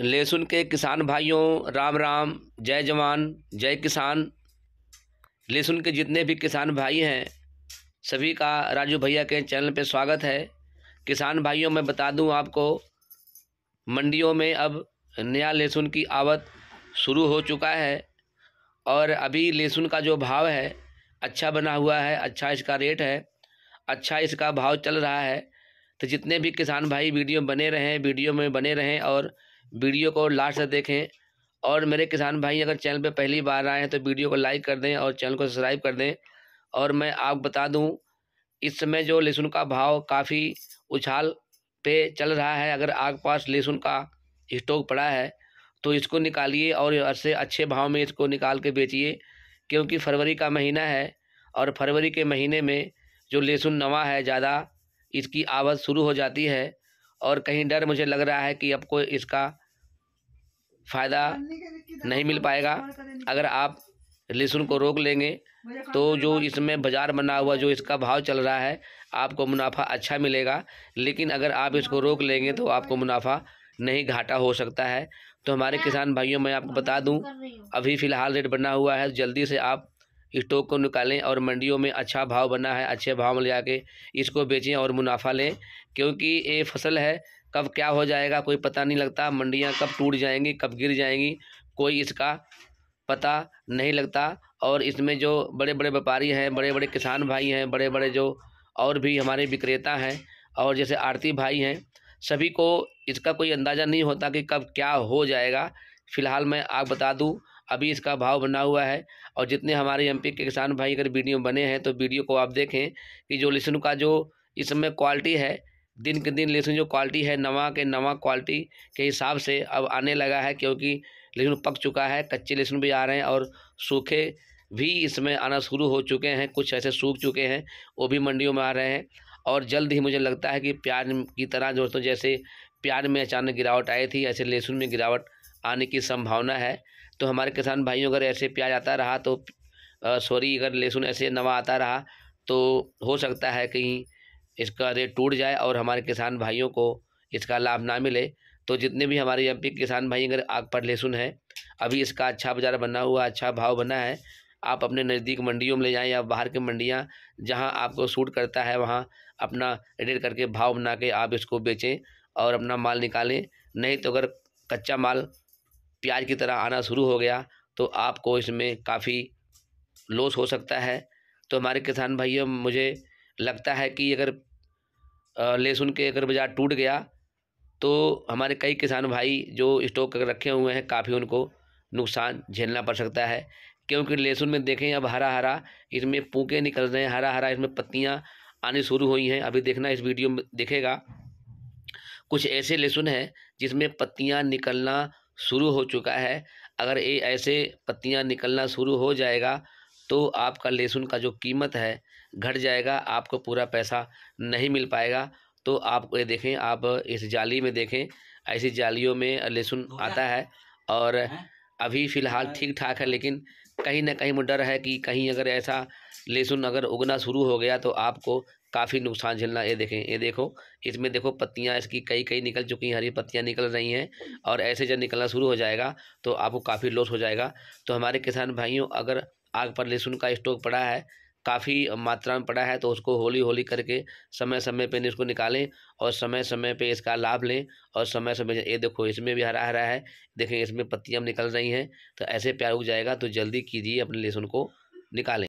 लहसुन के किसान भाइयों राम राम जय जवान जय किसान लहसुन के जितने भी किसान भाई हैं सभी का राजू भैया के चैनल पे स्वागत है किसान भाइयों मैं बता दूं आपको मंडियों में अब नया लहसुन की आवत शुरू हो चुका है और अभी लहसुन का जो भाव है अच्छा बना हुआ है अच्छा इसका रेट है अच्छा इसका भाव चल रहा है तो जितने भी किसान भाई वीडियो बने रहें वीडियो में बने रहें और वीडियो को लास्ट तक देखें और मेरे किसान भाई अगर चैनल पर पहली बार आए हैं तो वीडियो को लाइक कर दें और चैनल को सब्सक्राइब कर दें और मैं आप बता दूं इस समय जो लहसुन का भाव काफ़ी उछाल पे चल रहा है अगर आपके पास लहसुन का स्टॉक पड़ा है तो इसको निकालिए और ऐसे अच्छे भाव में इसको निकाल के बेचिए क्योंकि फरवरी का महीना है और फरवरी के महीने में जो लहसुन नवा है ज़्यादा इसकी आवत शुरू हो जाती है और कहीं डर मुझे लग रहा है कि आपको इसका फ़ायदा नहीं मिल पाएगा अगर आप लहसुन को रोक लेंगे तो जो इसमें बाज़ार बना हुआ जो इसका भाव चल रहा है आपको मुनाफा अच्छा मिलेगा लेकिन अगर आप इसको रोक लेंगे तो आपको मुनाफा नहीं घाटा हो सकता है तो हमारे किसान भाइयों मैं आपको बता दूं अभी फ़िलहाल रेट बना हुआ है जल्दी से आप स्टॉक को निकालें और मंडियों में अच्छा भाव बना है अच्छे भाव में ले जाके इसको बेचें और मुनाफा लें क्योंकि ये फसल है कब क्या हो जाएगा कोई पता नहीं लगता मंडियाँ कब टूट जाएंगी कब गिर जाएंगी कोई इसका पता नहीं लगता और इसमें जो बड़े बड़े व्यापारी हैं बड़े बड़े किसान भाई हैं बड़े बड़े जो और भी हमारे विक्रेता हैं और जैसे आरती भाई हैं सभी को इसका कोई अंदाज़ा नहीं होता कि कब क्या हो जाएगा फ़िलहाल मैं आप बता दूं अभी इसका भाव बना हुआ है और जितने हमारे एमपी के किसान भाई अगर वीडियो बने हैं तो वीडियो को आप देखें कि जो लिसन का जो इस समय क्वालिटी है दिन के दिन लहसुन जो क्वालिटी है नवा के नवा क्वालिटी के हिसाब से अब आने लगा है क्योंकि लहसुन पक चुका है कच्चे लहसुन भी आ रहे हैं और सूखे भी इसमें आना शुरू हो चुके हैं कुछ ऐसे सूख चुके हैं वो भी मंडियों में आ रहे हैं और जल्द ही मुझे लगता है कि प्याज की तरह दोस्तों जैसे प्याज में अचानक गिरावट आई थी ऐसे लहसुन में गिरावट आने की संभावना है तो हमारे किसान भाइयों अगर ऐसे प्याज आता रहा तो सॉरी अगर लहसुन ऐसे नवा आता रहा तो हो सकता है कहीं इसका रेट टूट जाए और हमारे किसान भाइयों को इसका लाभ ना मिले तो जितने भी हमारे एम किसान भाई अगर आग पर लहसुन है अभी इसका अच्छा बाज़ार बना हुआ अच्छा भाव बना है आप अपने नज़दीक मंडियों में ले जाएं या बाहर के मंडियां जहां आपको सूट करता है वहां अपना रेट करके भाव बना के आप इसको बेचें और अपना माल निकालें नहीं तो अगर कच्चा माल प्याज की तरह आना शुरू हो गया तो आपको इसमें काफ़ी लॉस हो सकता है तो हमारे किसान भाइयों मुझे लगता है कि अगर लहसुन के अगर बाज़ार टूट गया तो हमारे कई किसान भाई जो स्टॉक कर रखे हुए हैं काफ़ी उनको नुकसान झेलना पड़ सकता है क्योंकि लहसुन में देखें अब हरा हरा इसमें पूके निकल रहे हैं हरा हरा इसमें पत्तियाँ आनी शुरू हुई हैं अभी देखना इस वीडियो में देखेगा कुछ ऐसे लहसुन हैं जिसमें पत्तियाँ निकलना शुरू हो चुका है अगर ये ऐसे पत्तियाँ निकलना शुरू हो जाएगा तो आपका लहसुन का जो कीमत है घट जाएगा आपको पूरा पैसा नहीं मिल पाएगा तो आप ये देखें आप इस जाली में देखें ऐसी जालियों में लहसुन आता है और अभी फ़िलहाल अच्छा। ठीक ठाक है लेकिन कहीं ना कहीं डर है कि कहीं अगर ऐसा लहसुन अगर उगना शुरू हो गया तो आपको काफ़ी नुकसान झेलना ये देखें ये देखो इसमें देखो पत्तियाँ इसकी कई कई निकल चुकी हैं हरी पत्तियाँ निकल रही हैं और ऐसे जब निकलना शुरू हो जाएगा तो आपको काफ़ी लॉस हो जाएगा तो हमारे किसान भाइयों अगर आग पर लहसुन का स्टॉक पड़ा है काफ़ी मात्रा में पड़ा है तो उसको होली होली करके समय समय पर इसको निकालें और समय समय पे इसका लाभ लें और समय समय ये देखो इसमें भी हरा हरा है देखें इसमें पत्तियाँ निकल रही हैं तो ऐसे प्यार उग जाएगा तो जल्दी कीजिए अपने लहसुन को निकालें